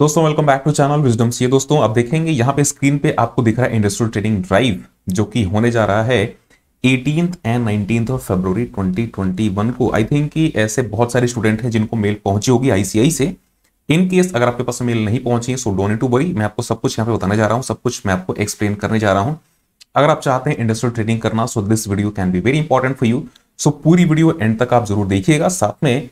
दोस्तों welcome back to channel Wisdoms ये दोस्तों आप देखेंगे यहाँ पे स्क्रीन पे आपको दिख रहा है इंडस्ट्रियल ट्रेडिंग ड्राइव जो कि होने जा रहा है eighteen and nineteen of February 2021 को आई थिंक कि ऐसे बहुत सारे स्टूडेंट हैं जिनको मेल पहुंची होगी आईसीआई से इन केस अगर आपके पास मेल नहीं पहुंची है सो डोनेट टू बरी मैं आपको सब कुछ यहाँ पे बताने जा रहा हूँ सब कुछ मैं आपको एक्सप्लेन करने जा रहा हूँ अगर आप चाहते हैं इंडस्ट्रियल ट्रेडिंग करना so this video can be very important for you so पूरी वीडियो एंड तक आप जरूर देखिएगा साथ में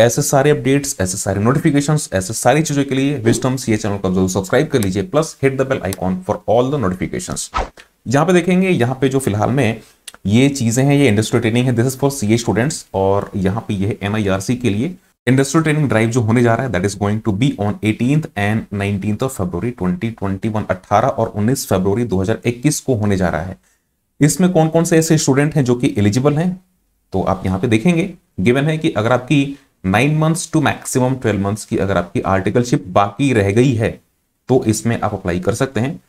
ऐसे सारे अपडेट्स ऐसे सारे नोटिफिकेशन ऐसे सारी चीजों के लिए विस्टम सी चैनल को जरूर सब्सक्राइब कर लीजिए plus hit the bell icon for all the notification यहाँ पे देखेंगे यहाँ पे जो फिलहाल में ये चीजें हैं ये इंडस्ट्री ट्रेनिंग है this is for C students और यहाँ पे ये एन एनआईआरसी के लिए इंडस्ट्री ट्रेनिंग ड्राइव जो होने जा रहा है that is going to be on eighteen and nineteen of February twenty twenty one अट्ठारह और उन्नीस फेब्रवरी दो हजार इक्कीस को होने जा रहा है इसमें कौन कौन से ऐसे स्टूडेंट हैं जो कि एलिजिबल हैं तो आप यहाँ पे देखेंगे गिवन है कि अगर आपकी nine months to maximum twelve months की अगर आपकी आर्टिकलशिप बाकी रह गई है तो इसमें आप अप्लाई कर सकते हैं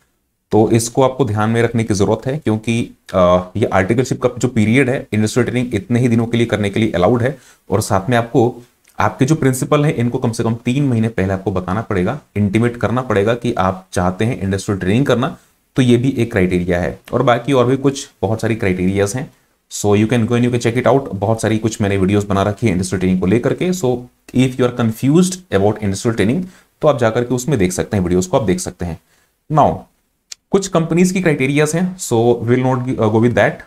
तो इसको आपको ध्यान में रखने की जरूरत है क्योंकि आ, ये आर्टिकलशिप का जो पीरियड है इंडस्ट्री ट्रेनिंग इतने ही दिनों के लिए करने के लिए अलाउड है और साथ में आपको आपके जो प्रिंसिपल हैं इनको कम से कम तीन महीने पहले आपको बताना पड़ेगा इंटीमेट करना पड़ेगा कि आप चाहते हैं इंडस्ट्रियल ट्रेनिंग करना तो ये भी एक क्राइटेरिया है और बाकी और भी कुछ बहुत सारी क्राइटेरियाज हैं so you can go and you can check it out बहुत सारी कुछ मैंने वीडियोज बना रखी है इंडस्ट्रियल ट्रेनिंग को लेकर के so if you are confuse about industrial training तो आप जाकर के उसमें देख सकते हैं वीडियोज को आप देख सकते हैं नाउ कुछ कंपनीज की क्राइटेरियाज हैं so will not go with that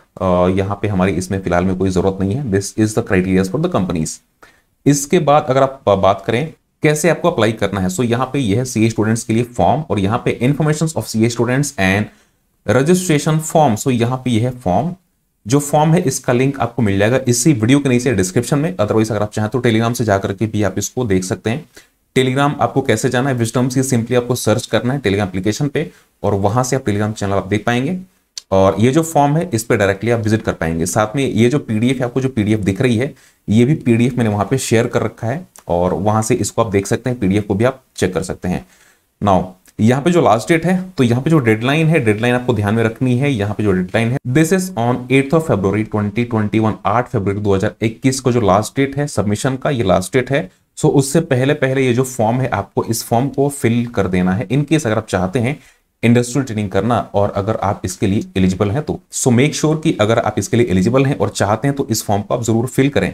यहाँ पे हमारी इसमें फिलहाल में कोई जरूरत नहीं है this is the criterias for the companies इसके बाद अगर आप बात करें कैसे आपको अप्लाई करना है सो so, यहाँ पे यह है सी स्टूडेंट्स के लिए फॉर्म और यहाँ पे information of C students and registration form so यहाँ पे यह है फॉर्म जो फॉर्म है इसका लिंक आपको मिल जाएगा इसी वीडियो के नीचे डिस्क्रिप्शन में अदरवाइज अगर आप चाहें तो टेलीग्राम से जाकर के भी आप इसको देख सकते हैं टेलीग्राम आपको कैसे जाना है विजडम से सिंपली आपको सर्च करना है टेलीग्राम एप्लीकेशन पे और वहां से आप टेलीग्राम चैनल आप देख पाएंगे और ये जो फॉर्म है इस पर डायरेक्टली आप विजिट कर पाएंगे साथ में ये जो पीडीएफ है आपको जो पीडीएफ दिख रही है ये भी पीडीएफ मैंने वहां पे शेयर कर रखा है और वहां से इसको आप देख सकते हैं पीडीएफ को भी आप चेक कर सकते हैं नाउ यहाँ पे जो लास्ट डेट है तो यहाँ पे जो डेडलाइन है डेडलाइन आपको ध्यान में रखनी है यहाँ पे जो डेडलाइन है this is on eight of February 2021 8 फरवरी 2021 को जो लास्ट डेट है सबमिशन का ये लास्ट डेट है सो उससे पहले पहले ये जो फॉर्म है आपको इस फॉर्म को फिल कर देना है इनकेस अगर आप चाहते हैं इंडस्ट्रियल ट्रेनिंग करना और अगर आप इसके लिए एलिजिबल हैं तो सो मेक श्योर कि अगर आप इसके लिए एलिजिबल हैं और चाहते हैं तो इस फॉर्म को आप जरूर फिल करें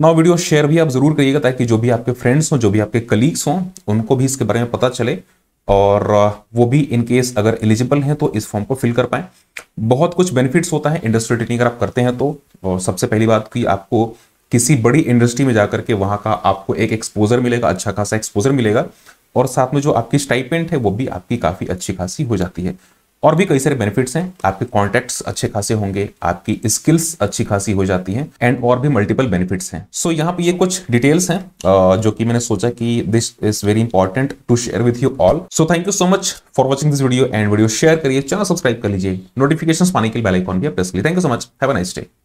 नाउ वीडियो शेयर भी आप जरूर करिएगा ताकि जो भी आपके फ्रेंड्स हों जो भी आपके कलीग्स हों उनको भी इसके बारे में पता चले और वो भी इन केस अगर एलिजिबल हैं तो इस फॉर्म को फिल कर पाएं बहुत कुछ बेनिफिट्स होता है इंडस्ट्री ट्रेनिंग अगर आप करते हैं तो और सबसे पहली बात कि आपको किसी बड़ी इंडस्ट्री में जाकर के वहाँ का आपको एक एक्सपोजर मिलेगा अच्छा खासा एक्सपोजर मिलेगा और साथ में जो आपकी स्टाइपेंट है वो भी आपकी काफ़ी अच्छी खासी हो जाती है और भी कई सारे बेनिफिट्स हैं आपके कॉन्टेक्ट अच्छे खासे होंगे आपकी स्किल्स अच्छी खासी हो जाती है एंड और भी मल्टीपल बेनिफिट्स हैं सो so, यहाँ पे ये कुछ डिटेल्स हैं जो कि मैंने सोचा कि this is very important to share with you all so thank you so much for watching this video and video share करिए चैनल सब्सक्राइब कर लीजिए नोटिफिकेशन पाने के लिए बेलाइकॉन भी प्रेस करिए thank you so much have nice day